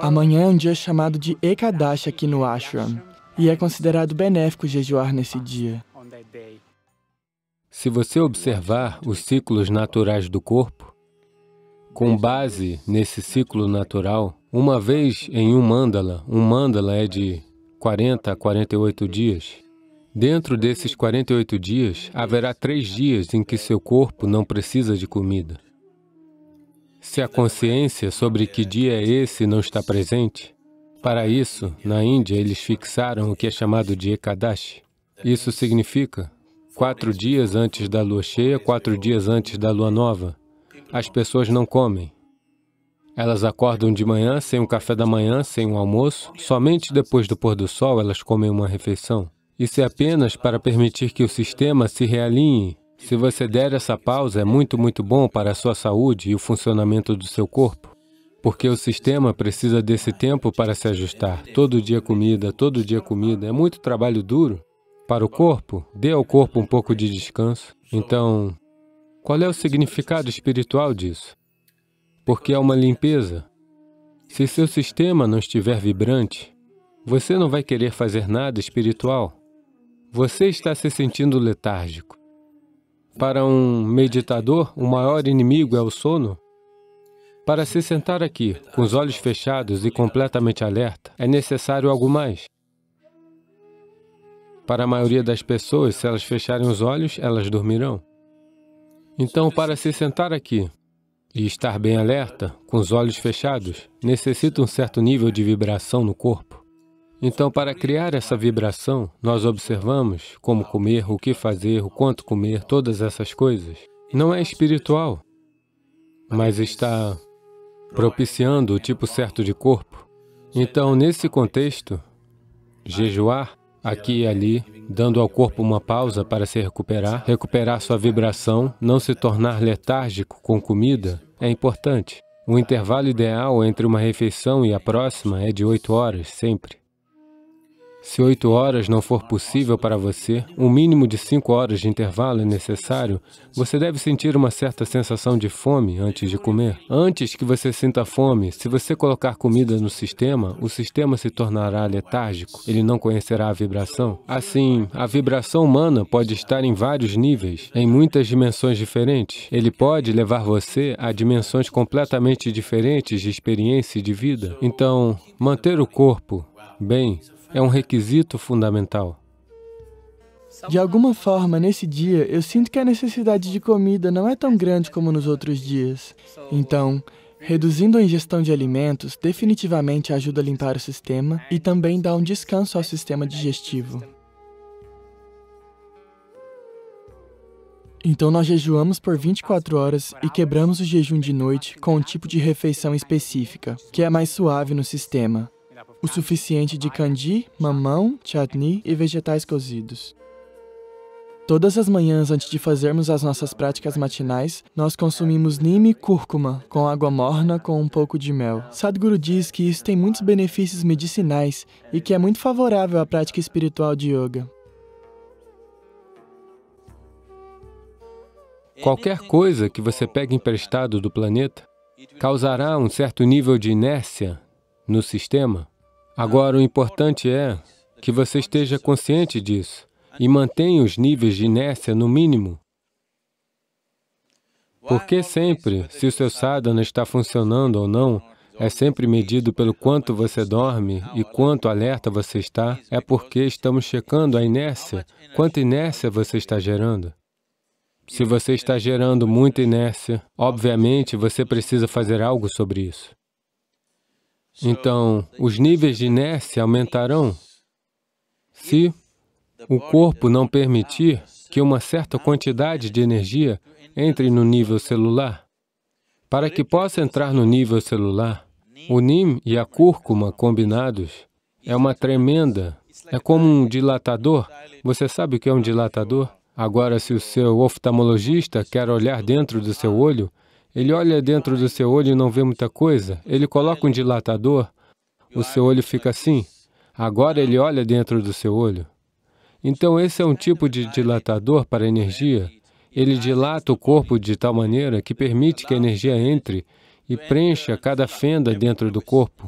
Amanhã é um dia chamado de Ekadashi aqui no Ashram, e é considerado benéfico jejuar nesse dia. Se você observar os ciclos naturais do corpo, com base nesse ciclo natural, uma vez em um mandala, um mandala é de 40 a 48 dias, dentro desses 48 dias, haverá três dias em que seu corpo não precisa de comida. Se a consciência sobre que dia é esse não está presente, para isso, na Índia, eles fixaram o que é chamado de Ekadashi. Isso significa quatro dias antes da lua cheia, quatro dias antes da lua nova. As pessoas não comem. Elas acordam de manhã, sem o café da manhã, sem o almoço. Somente depois do pôr do sol elas comem uma refeição. Isso é apenas para permitir que o sistema se realinhe se você der essa pausa, é muito, muito bom para a sua saúde e o funcionamento do seu corpo, porque o sistema precisa desse tempo para se ajustar. Todo dia comida, todo dia comida, é muito trabalho duro. Para o corpo, dê ao corpo um pouco de descanso. Então, qual é o significado espiritual disso? Porque é uma limpeza. Se seu sistema não estiver vibrante, você não vai querer fazer nada espiritual. Você está se sentindo letárgico. Para um meditador, o maior inimigo é o sono. Para se sentar aqui, com os olhos fechados e completamente alerta, é necessário algo mais. Para a maioria das pessoas, se elas fecharem os olhos, elas dormirão. Então, para se sentar aqui e estar bem alerta, com os olhos fechados, necessita um certo nível de vibração no corpo. Então, para criar essa vibração, nós observamos como comer, o que fazer, o quanto comer, todas essas coisas. Não é espiritual, mas está propiciando o tipo certo de corpo. Então, nesse contexto, jejuar aqui e ali, dando ao corpo uma pausa para se recuperar, recuperar sua vibração, não se tornar letárgico com comida, é importante. O intervalo ideal entre uma refeição e a próxima é de 8 horas, sempre. Se oito horas não for possível para você, um mínimo de cinco horas de intervalo é necessário. Você deve sentir uma certa sensação de fome antes de comer. Antes que você sinta fome, se você colocar comida no sistema, o sistema se tornará letárgico. Ele não conhecerá a vibração. Assim, a vibração humana pode estar em vários níveis, em muitas dimensões diferentes. Ele pode levar você a dimensões completamente diferentes de experiência e de vida. Então, manter o corpo bem é um requisito fundamental. De alguma forma, nesse dia, eu sinto que a necessidade de comida não é tão grande como nos outros dias. Então, reduzindo a ingestão de alimentos definitivamente ajuda a limpar o sistema e também dá um descanso ao sistema digestivo. Então nós jejuamos por 24 horas e quebramos o jejum de noite com um tipo de refeição específica, que é mais suave no sistema o suficiente de candi, mamão, chutney e vegetais cozidos. Todas as manhãs antes de fazermos as nossas práticas matinais, nós consumimos nime e cúrcuma, com água morna com um pouco de mel. Sadhguru diz que isso tem muitos benefícios medicinais e que é muito favorável à prática espiritual de yoga. Qualquer coisa que você pegue emprestado do planeta causará um certo nível de inércia no sistema. Agora, o importante é que você esteja consciente disso e mantenha os níveis de inércia no mínimo. Porque sempre, se o seu sadhana está funcionando ou não, é sempre medido pelo quanto você dorme e quanto alerta você está, é porque estamos checando a inércia, quanta inércia você está gerando. Se você está gerando muita inércia, obviamente você precisa fazer algo sobre isso. Então, os níveis de inércia aumentarão se o corpo não permitir que uma certa quantidade de energia entre no nível celular. Para que possa entrar no nível celular, o NIM e a cúrcuma combinados é uma tremenda, é como um dilatador. Você sabe o que é um dilatador? Agora, se o seu oftalmologista quer olhar dentro do seu olho, ele olha dentro do seu olho e não vê muita coisa. Ele coloca um dilatador, o seu olho fica assim. Agora ele olha dentro do seu olho. Então, esse é um tipo de dilatador para energia. Ele dilata o corpo de tal maneira que permite que a energia entre e preencha cada fenda dentro do corpo.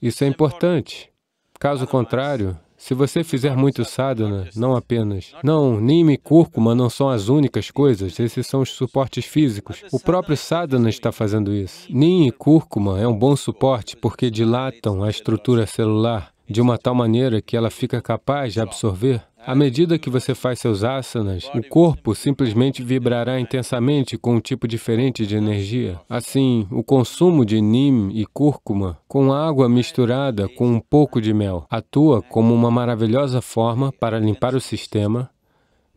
Isso é importante. Caso contrário, se você fizer muito sadhana, não apenas... Não, nime e cúrcuma não são as únicas coisas, esses são os suportes físicos. O próprio sadhana está fazendo isso. Nim e cúrcuma é um bom suporte porque dilatam a estrutura celular, de uma tal maneira que ela fica capaz de absorver. À medida que você faz seus asanas, o corpo simplesmente vibrará intensamente com um tipo diferente de energia. Assim, o consumo de nim e cúrcuma com água misturada com um pouco de mel atua como uma maravilhosa forma para limpar o sistema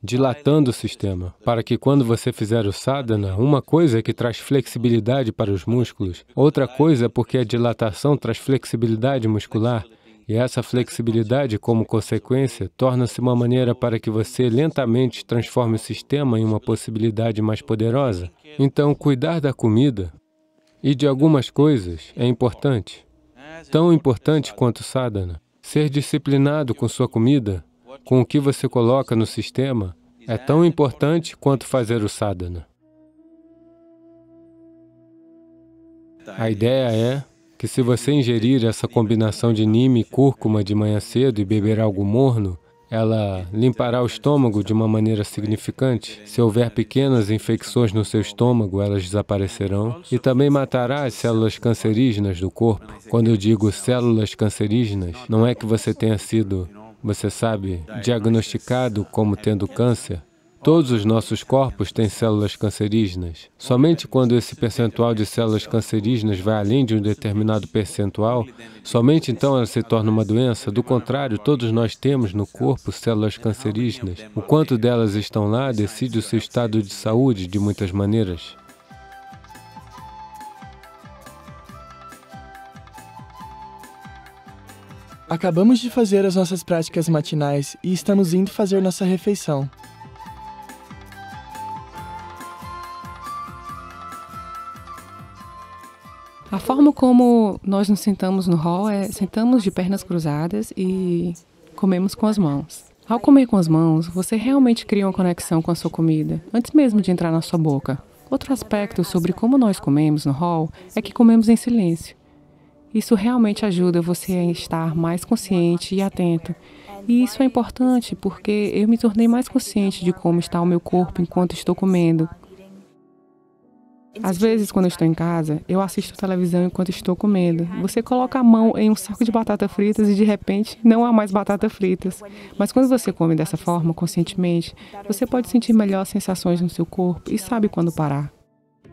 dilatando o sistema, para que quando você fizer o sadhana, uma coisa é que traz flexibilidade para os músculos, outra coisa é porque a dilatação traz flexibilidade muscular, e essa flexibilidade, como consequência, torna-se uma maneira para que você lentamente transforme o sistema em uma possibilidade mais poderosa. Então, cuidar da comida e de algumas coisas é importante. Tão importante quanto sadhana. Ser disciplinado com sua comida, com o que você coloca no sistema, é tão importante quanto fazer o sadhana. A ideia é que se você ingerir essa combinação de nime e cúrcuma de manhã cedo e beber algo morno, ela limpará o estômago de uma maneira significante. Se houver pequenas infecções no seu estômago, elas desaparecerão. E também matará as células cancerígenas do corpo. Quando eu digo células cancerígenas, não é que você tenha sido, você sabe, diagnosticado como tendo câncer. Todos os nossos corpos têm células cancerígenas. Somente quando esse percentual de células cancerígenas vai além de um determinado percentual, somente então ela se torna uma doença. Do contrário, todos nós temos no corpo células cancerígenas. O quanto delas estão lá decide o seu estado de saúde de muitas maneiras. Acabamos de fazer as nossas práticas matinais e estamos indo fazer nossa refeição. forma como nós nos sentamos no hall é sentamos de pernas cruzadas e comemos com as mãos. Ao comer com as mãos, você realmente cria uma conexão com a sua comida, antes mesmo de entrar na sua boca. Outro aspecto sobre como nós comemos no hall é que comemos em silêncio. Isso realmente ajuda você a estar mais consciente e atento. E isso é importante porque eu me tornei mais consciente de como está o meu corpo enquanto estou comendo. Às vezes, quando estou em casa, eu assisto televisão enquanto estou comendo. Você coloca a mão em um saco de batata fritas e de repente não há mais batata fritas. Mas quando você come dessa forma, conscientemente, você pode sentir melhor as sensações no seu corpo e sabe quando parar.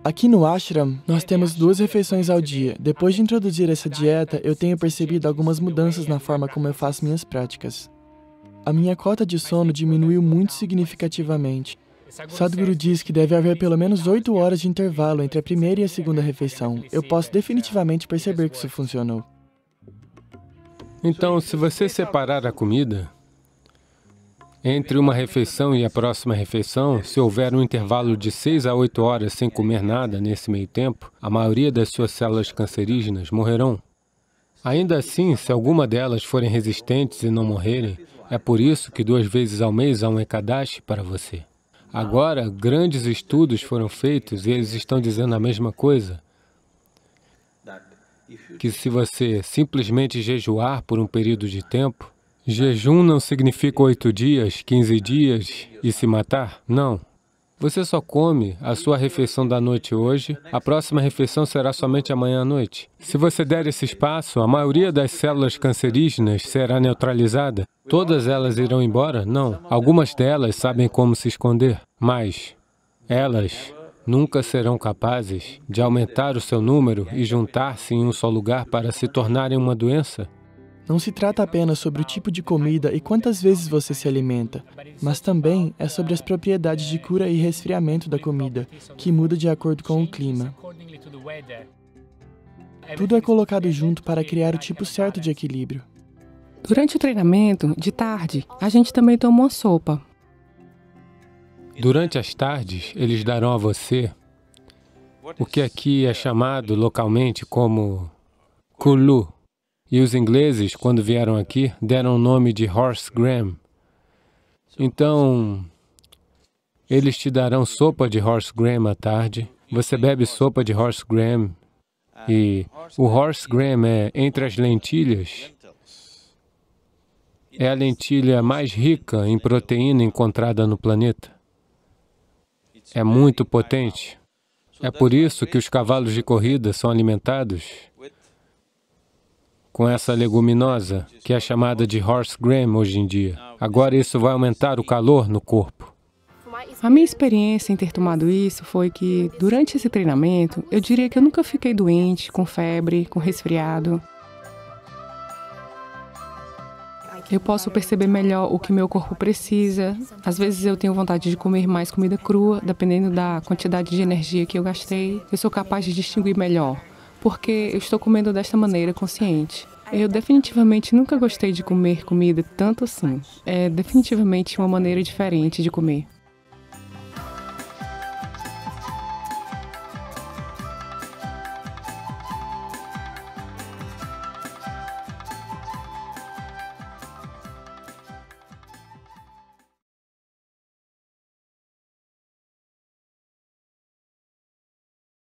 Aqui no Ashram, nós temos duas refeições ao dia. Depois de introduzir essa dieta, eu tenho percebido algumas mudanças na forma como eu faço minhas práticas. A minha cota de sono diminuiu muito significativamente. Sadhguru diz que deve haver pelo menos oito horas de intervalo entre a primeira e a segunda refeição. Eu posso definitivamente perceber que isso funcionou. Então, se você separar a comida entre uma refeição e a próxima refeição, se houver um intervalo de seis a oito horas sem comer nada nesse meio tempo, a maioria das suas células cancerígenas morrerão. Ainda assim, se alguma delas forem resistentes e não morrerem, é por isso que duas vezes ao mês há um ekadashi para você. Agora, grandes estudos foram feitos e eles estão dizendo a mesma coisa. Que se você simplesmente jejuar por um período de tempo, jejum não significa oito dias, quinze dias e se matar, não. Você só come a sua refeição da noite hoje, a próxima refeição será somente amanhã à noite. Se você der esse espaço, a maioria das células cancerígenas será neutralizada. Todas elas irão embora? Não. Algumas delas sabem como se esconder, mas elas nunca serão capazes de aumentar o seu número e juntar-se em um só lugar para se tornarem uma doença. Não se trata apenas sobre o tipo de comida e quantas vezes você se alimenta, mas também é sobre as propriedades de cura e resfriamento da comida, que muda de acordo com o clima. Tudo é colocado junto para criar o tipo certo de equilíbrio. Durante o treinamento, de tarde, a gente também toma uma sopa. Durante as tardes, eles darão a você o que aqui é chamado localmente como kulu, e os ingleses, quando vieram aqui, deram o nome de Horse Graham. Então, eles te darão sopa de Horse Graham à tarde. Você bebe sopa de Horse Graham. E o Horse Graham é, entre as lentilhas, é a lentilha mais rica em proteína encontrada no planeta. É muito potente. É por isso que os cavalos de corrida são alimentados com essa leguminosa, que é chamada de horse gram hoje em dia. Agora isso vai aumentar o calor no corpo. A minha experiência em ter tomado isso foi que, durante esse treinamento, eu diria que eu nunca fiquei doente, com febre, com resfriado. Eu posso perceber melhor o que meu corpo precisa. Às vezes eu tenho vontade de comer mais comida crua, dependendo da quantidade de energia que eu gastei. Eu sou capaz de distinguir melhor porque eu estou comendo desta maneira consciente. Eu definitivamente nunca gostei de comer comida tanto assim. É definitivamente uma maneira diferente de comer.